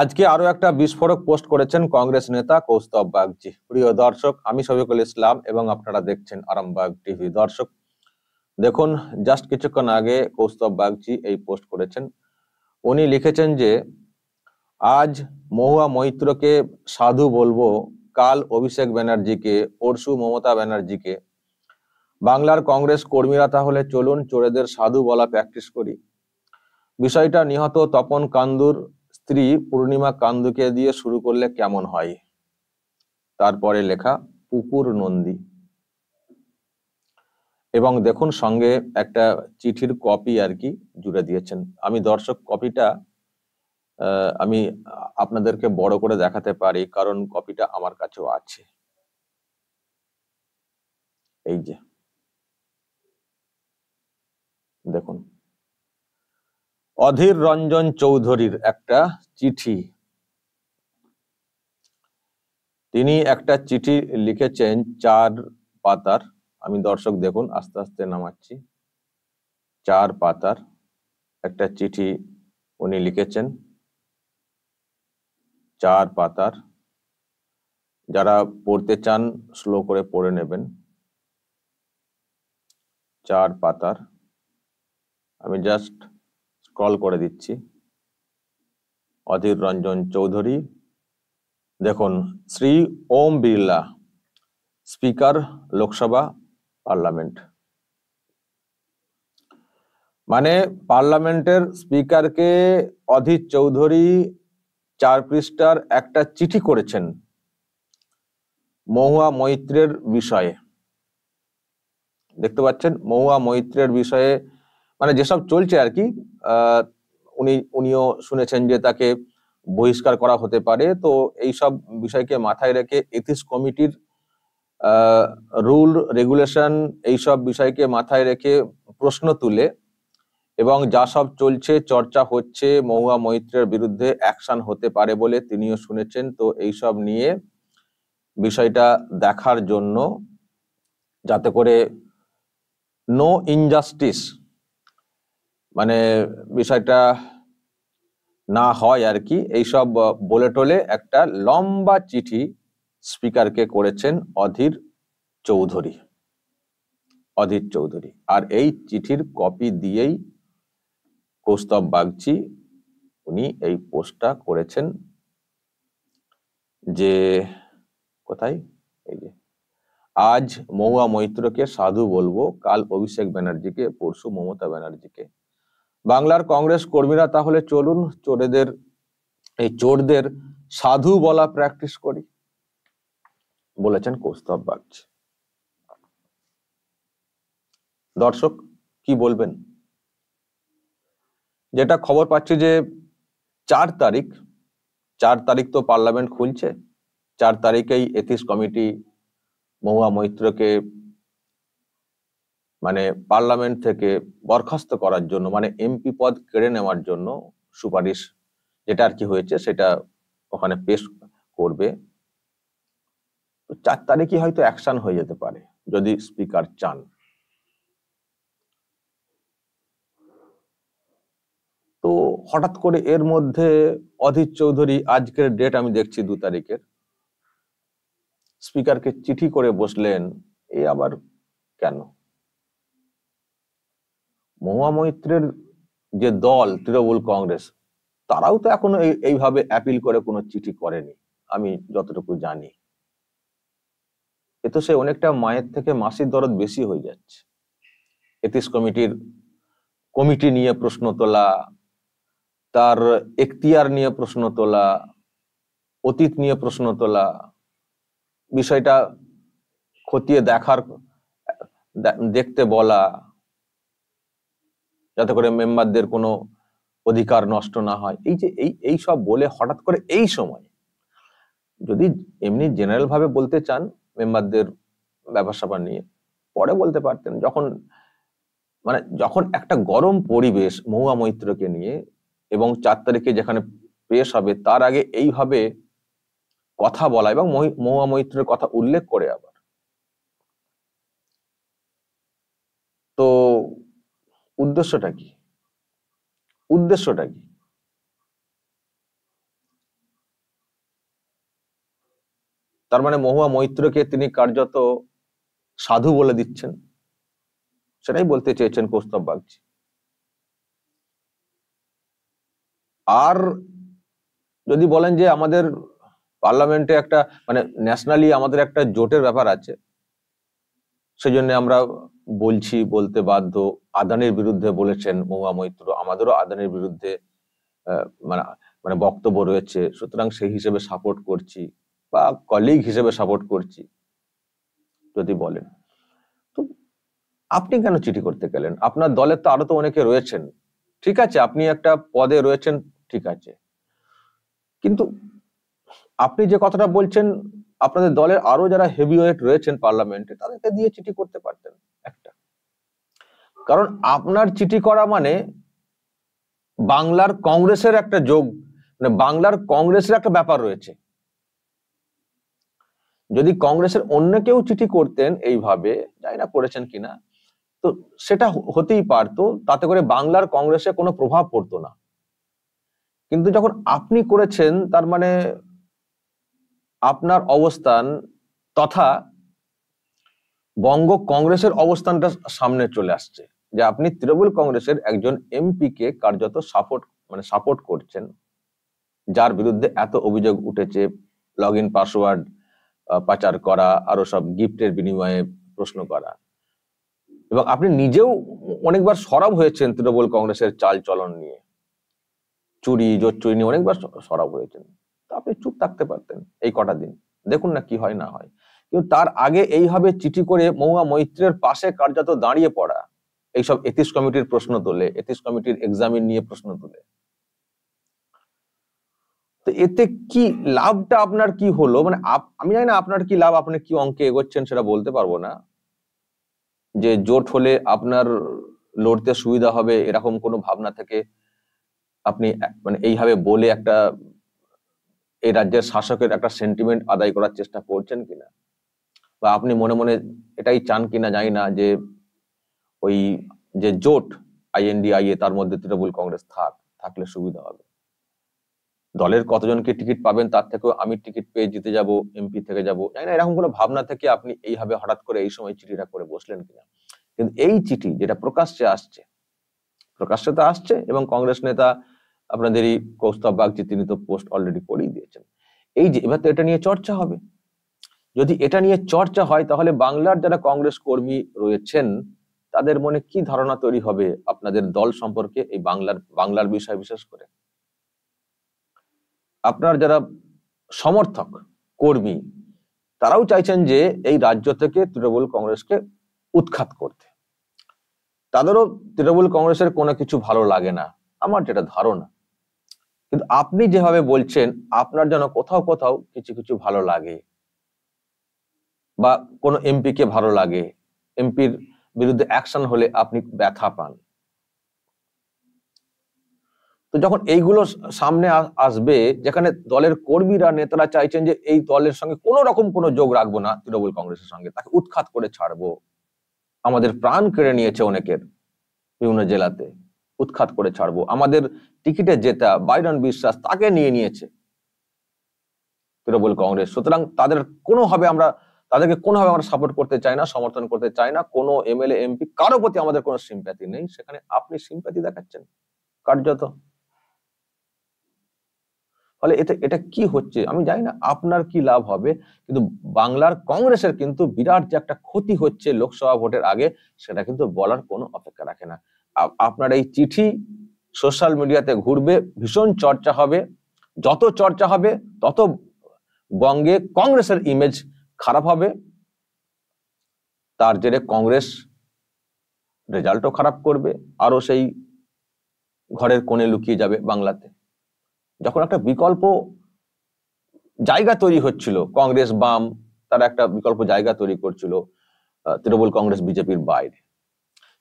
আজকে আরো একটা বিস্ফোরক পোস্ট করেছেন কংগ্রেস নেতা কৌস্তব বাগজি প্রিয় দর্শক আমি শফিকুল ইসলাম এবং আপনারা দেখছেন আরামবাগ টিভি দর্শক দেখুন জাস্ট কিছুক্ষণ আগে কৌস্তব বাগজি এই পোস্ট করেছেন উনি লিখেছেন যে আজ মহুয়া মৈত্রকে সাধু বলবো কাল অভিষেক ব্যানার্জিকে পরশু মমতা ব্যানার্জিকে বাংলার কংগ্রেস কর্মীরা তাহলে চলুন চোরেদের সাধু বলা প্র্যাকটিস করি বিষয়টা নিহত তপন কান্দুর স্ত্রী পূর্ণিমা কান্দুকে দিয়ে শুরু করলে কেমন হয় তারপরে লেখা পুকুর নন্দী এবং দেখুন সঙ্গে একটা চিঠির কপি আর কি জুড়ে দিয়েছেন আমি দর্শক কপিটা আমি আপনাদেরকে বড় করে দেখাতে পারি কারণ কপিটা আমার কাছেও আছে এই যে দেখুন অধীর রঞ্জন চৌধুরীর একটা চিঠি তিনি একটা চিঠি লিখেছেন চার পাতার আমি দর্শক দেখুন আস্তে আস্তে নামাচ্ছি চার পাতার একটা চিঠি উনি লিখেছেন চার পাতার যারা পড়তে চান স্লো করে পড়ে নেবেন চার পাতার আমি জাস্ট কল করে দিচ্ছি অধীর রঞ্জন চৌধুরী দেখুন শ্রী ওম বিড়লা স্পিকার লোকসভা পার্লামেন্ট মানে পার্লামেন্টের স্পিকারকে অধীর চৌধুরী চার পৃষ্ঠার একটা চিঠি করেছেন মহুয়া মৈত্রের বিষয়ে দেখতে পাচ্ছেন মহুয়া মৈত্রের বিষয়ে মানে যেসব চলছে আর কি উনি উনিও শুনেছেন যে তাকে বহিষ্কার করা হতে পারে তো এই সব বিষয়কে মাথায় রেখে এথিস কমিটির রুল রেগুলেশন এইসব বিষয়কে মাথায় রেখে প্রশ্ন তুলে এবং যা সব চলছে চর্চা হচ্ছে মহুয়া মৈত্রের বিরুদ্ধে অ্যাকশন হতে পারে বলে তিনিও শুনেছেন তো এইসব নিয়ে বিষয়টা দেখার জন্য যাতে করে নো ইনজাস্টিস মানে বিষয়টা না হয় আর কি এইসব বলে টোলে একটা লম্বা চিঠি স্পিকারকে করেছেন অধীর চৌধুরী অধীর চৌধুরী আর এই চিঠির কপি দিয়েই কৌস্তব বাগচি উনি এই পোস্টটা করেছেন যে কোথায় এই যে আজ মৌয়া মৈত্রকে সাধু বলবো কাল অভিষেক ব্যানার্জিকে পরশু মমতা ব্যানার্জিকে বাংলার কংগ্রেস কর্মীরা তাহলে চলুন চোরেদের এই চোরদের সাধু বলা প্র্যাকটিস করি বলেছেন কৌস্তব বাগচি দর্শক কি বলবেন যেটা খবর পাচ্ছি যে চার তারিখ চার তারিখ তো পার্লামেন্ট খুলছে চার তারিখেই এথিস কমিটি মহুয়া মৈত্রকে মানে পার্লামেন্ট থেকে বরখাস্ত করার জন্য মানে এমপি পদ কেড়ে নেওয়ার জন্য সুপারিশ যেটা আর কি হয়েছে সেটা ওখানে পেশ করবে তো চার তারিখই হয়তো অ্যাকশন হয়ে যেতে পারে যদি স্পিকার চান তো হঠাৎ করে এর মধ্যে অধীর চৌধুরী আজকের ডেট আমি দেখছি দু তারিখের স্পিকারকে চিঠি করে বসলেন এ আবার কেন মহামৈত্রের যে দল তৃণমূল কংগ্রেস তারাও তো এখনো এইভাবে অ্যাপিল করে কোনো চিঠি করেনি আমি যতটুকু জানি এ তো সে অনেকটা মায়ের থেকে মাসির দরদ বেশি হয়ে যাচ্ছে এতিস কমিটির কমিটি নিয়ে প্রশ্ন তোলা তার এখতিয়ার নিয়ে প্রশ্ন তোলা অতীত নিয়ে প্রশ্ন তোলা বিষয়টা খতিয়ে দেখার দেখতে বলা যাতে করে মেম্বারদের কোনো অধিকার নষ্ট না হয় এই যে এই এই সব বলে হঠাৎ করে এই সময় যদি এমনি জেনারেল ভাবে বলতে চান মেম্বারদের ব্যাপার নিয়ে পরে বলতে পারতেন যখন মানে যখন একটা গরম পরিবেশ মহুয়া মৈত্রকে নিয়ে এবং চার তারিখে যেখানে পেশ হবে তার আগে এইভাবে কথা বলা এবং মহুয়া মৈত্রের কথা উল্লেখ করে আবার উদ্দেশ্যটা কি উদ্দেশ্যটা কি তার মানে মহুয়া মৈত্রকে তিনি কার্যত সাধু বলে দিচ্ছেন সেটাই বলতে চেয়েছেন কৌস্তব বাগচি আর যদি বলেন যে আমাদের পার্লামেন্টে একটা মানে ন্যাশনালি আমাদের একটা জোটের ব্যাপার আছে সেই জন্য আমরা বলছি বলতে বাধ্য আদানের বিরুদ্ধে বলেছেন মৌমা মৈত্র আমাদেরও আদানের বিরুদ্ধে মানে মানে বক্তব্য রয়েছে সুতরাং সেই হিসেবে সাপোর্ট করছি বা কলিগ হিসেবে সাপোর্ট করছি যদি বলেন তো আপনি কেন চিঠি করতে গেলেন আপনার দলের তো আরো তো অনেকে রয়েছেন ঠিক আছে আপনি একটা পদে রয়েছেন ঠিক আছে কিন্তু আপনি যে কথাটা বলছেন আপনাদের দলের আরো যারা হেভিওয়েট রয়েছেন পার্লামেন্টে তাদেরকে দিয়ে চিঠি করতে পারতেন কারণ আপনার চিঠি করা মানে বাংলার কংগ্রেসের একটা যোগ মানে বাংলার কংগ্রেসের একটা ব্যাপার রয়েছে যদি কংগ্রেসের অন্য কেউ চিঠি করতেন এইভাবে যাই না করেছেন কিনা তো সেটা হতেই পারতো তাতে করে বাংলার কংগ্রেসে কোনো প্রভাব পড়তো না কিন্তু যখন আপনি করেছেন তার মানে আপনার অবস্থান তথা বঙ্গ কংগ্রেসের অবস্থানটা সামনে চলে আসছে যে আপনি তৃণমূল কংগ্রেসের একজন এমপি কে কার্যত সাপোর্ট মানে সাপোর্ট করছেন যার বিরুদ্ধে এত অভিযোগ উঠেছে লগ ইন পাসওয়ার্ড পাচার করা আরো সব গিফটের বিনিময়ে প্রশ্ন করা এবং আপনি নিজেও অনেকবার সরব হয়েছেন তৃণমূল কংগ্রেসের চাল চলন নিয়ে চুরি চুরি নিয়ে অনেকবার সরব হয়েছেন তো আপনি চুপ থাকতে পারতেন এই কটা দিন দেখুন না কি হয় না হয় কিন্তু তার আগে এইভাবে চিঠি করে মৌয়া মৈত্রের পাশে কার্যত দাঁড়িয়ে পড়া এইসব এথিস কমিটির প্রশ্ন তোলে এথিস কমিটির এক্সামিন নিয়ে প্রশ্ন তোলে তো এতে কি লাভটা আপনার কি হলো মানে আমি জানি না আপনার কি লাভ আপনি কি অঙ্কে এগোচ্ছেন সেটা বলতে পারবো না যে জোট হলে আপনার লড়তে সুবিধা হবে এরকম কোনো ভাবনা থেকে আপনি মানে এইভাবে বলে একটা এই রাজ্যের শাসকের একটা সেন্টিমেন্ট আদায় করার চেষ্টা করছেন কিনা বা আপনি মনে মনে এটাই চান কিনা জানি না যে ওই যে জোট আইএনডিআইএ তার মধ্যে তৃণমূল কংগ্রেস থাক থাকলে সুবিধা হবে দলের কতজনকে টিকিট পাবেন তার থেকেও আমি টিকিট পেয়ে জিতে যাব এমপি থেকে যাব না এরকম কোনো ভাবনা থেকে আপনি এইভাবে হঠাৎ করে এই সময় চিঠিটা করে বসলেন কিনা কিন্তু এই চিঠি যেটা প্রকাশ্যে আসছে প্রকাশ্যে তো আসছে এবং কংগ্রেস নেতা আপনাদেরই কৌস্তব বাগচি তিনি তো পোস্ট অলরেডি করেই দিয়েছেন এই যে এবার তো এটা নিয়ে চর্চা হবে যদি এটা নিয়ে চর্চা হয় তাহলে বাংলার যারা কংগ্রেস কর্মী রয়েছেন তাদের মনে কি ধারণা তৈরি হবে আপনাদের দল সম্পর্কে এই বাংলার বাংলার বিষয় বিশেষ করে আপনার যারা সমর্থক কর্মী তারাও চাইছেন যে এই রাজ্য থেকে তৃণমূল কংগ্রেসকে উৎখাত করতে তাদেরও তৃণমূল কংগ্রেসের কোনো কিছু ভালো লাগে না আমার যেটা ধারণা কিন্তু আপনি যেভাবে বলছেন আপনার যেন কোথাও কোথাও কিছু কিছু ভালো লাগে বা কোনো এমপি কে ভালো লাগে এমপির বিরুদ্ধে অ্যাকশন হলে আপনি ব্যথা পান তো যখন এইগুলো সামনে আসবে যেখানে দলের কর্মীরা নেতারা চাইছেন যে এই দলের সঙ্গে কোন রকম কোন যোগ রাখবো না তৃণমূল কংগ্রেসের সঙ্গে তাকে উৎখাত করে ছাড়বো আমাদের প্রাণ কেড়ে নিয়েছে অনেকের বিভিন্ন জেলাতে উৎখাত করে ছাড়বো আমাদের টিকিটে জেতা বাইরন বিশ্বাস তাকে নিয়ে নিয়েছে তৃণমূল কংগ্রেস সুতরাং তাদের কোনোভাবে আমরা তাদেরকে কোনোভাবে আমরা সাপোর্ট করতে চাই না সমর্থন করতে চাই না কোনো এমএলএ এমপি কারো প্রতি আমাদের কোনো সিম্প্যাথি নেই সেখানে আপনি সিম্প্যাথি দেখাচ্ছেন কার্যত ফলে এটা এটা কি হচ্ছে আমি জানি না আপনার কি লাভ হবে কিন্তু বাংলার কংগ্রেসের কিন্তু বিরাট যে একটা ক্ষতি হচ্ছে লোকসভা ভোটের আগে সেটা কিন্তু বলার কোনো অপেক্ষা রাখে না আপনার এই চিঠি সোশ্যাল মিডিয়াতে ঘুরবে ভীষণ চর্চা হবে যত চর্চা হবে তত বঙ্গে কংগ্রেসের ইমেজ খারাপ হবে তার জেরে কংগ্রেস রেজাল্টও খারাপ করবে আরও সেই ঘরের কোণে লুকিয়ে যাবে বাংলাতে যখন একটা বিকল্প জায়গা তৈরি হচ্ছিল কংগ্রেস বাম তারা একটা বিকল্প জায়গা তৈরি করছিল তৃণমূল কংগ্রেস বিজেপির বাইরে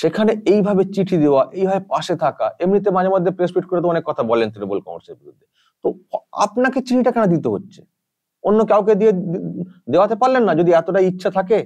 সেখানে এইভাবে চিঠি দেওয়া এইভাবে পাশে থাকা এমনিতে মাঝে মধ্যে প্রেস মিট করে তো অনেক কথা বলেন তৃণমূল কংগ্রেসের বিরুদ্ধে তো আপনাকে চিঠিটা কেন দিতে হচ্ছে অন্য কাউকে দিয়ে দেওয়াতে পারলেন না যদি এতটা ইচ্ছা থাকে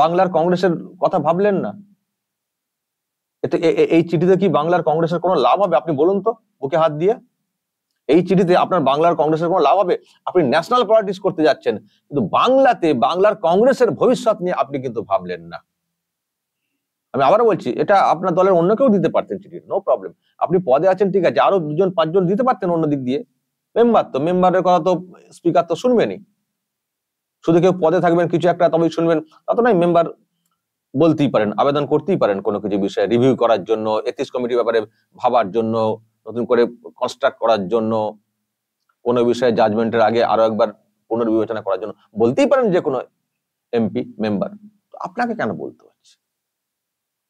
বাংলার কংগ্রেসের কথা ভাবলেন না এতে এই চিঠিতে কি বাংলার কংগ্রেসের কোনো লাভ হবে আপনি বলুন তো বুকে হাত দিয়ে এই চিঠিতে আপনার বাংলার কংগ্রেসের কোনো লাভ হবে আপনি ন্যাশনাল পলিটিক্স করতে যাচ্ছেন কিন্তু বাংলাতে বাংলার কংগ্রেসের ভবিষ্যৎ নিয়ে আপনি কিন্তু ভাবলেন না আমি আবার বলছি এটা আপনার দলের অন্য কেউ দিতে পারতেন চিঠি নো প্রবলেম আপনি পদে আছেন ঠিক আছে আরো দুজন পাঁচজন দিতে পারতেন অন্য দিক দিয়ে মেম্বার তো মেম্বারের কথা তো স্পিকার তো শুনবেনি শুধু কেউ পদে থাকবেন কিছু একটা তবেই শুনবেন তা তো নাই মেম্বার বলতেই পারেন আবেদন করতেই পারেন কোনো কিছু বিষয়ে রিভিউ করার জন্য এথিক্স কমিটির ব্যাপারে ভাবার জন্য নতুন করে কনস্ট্রাক্ট করার জন্য কোনো বিষয়ে জাজমেন্টের আগে আরো একবার পুনর্বিবেচনা করার জন্য বলতেই পারেন যে কোনো এমপি মেম্বার আপনাকে কেন বলতে হচ্ছে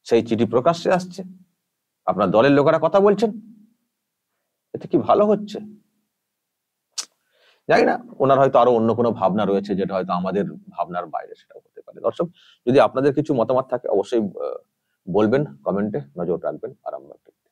সেই চিঠি প্রকাশ্যে আসছে আপনার দলের লোকেরা কথা বলছেন এতে কি ভালো হচ্ছে জানি না ওনার হয়তো আরো অন্য কোনো ভাবনা রয়েছে যেটা হয়তো আমাদের ভাবনার বাইরে সেটা হতে পারে দর্শক যদি আপনাদের কিছু মতামত থাকে অবশ্যই বলবেন কমেন্টে নজর রাখবেন আমরা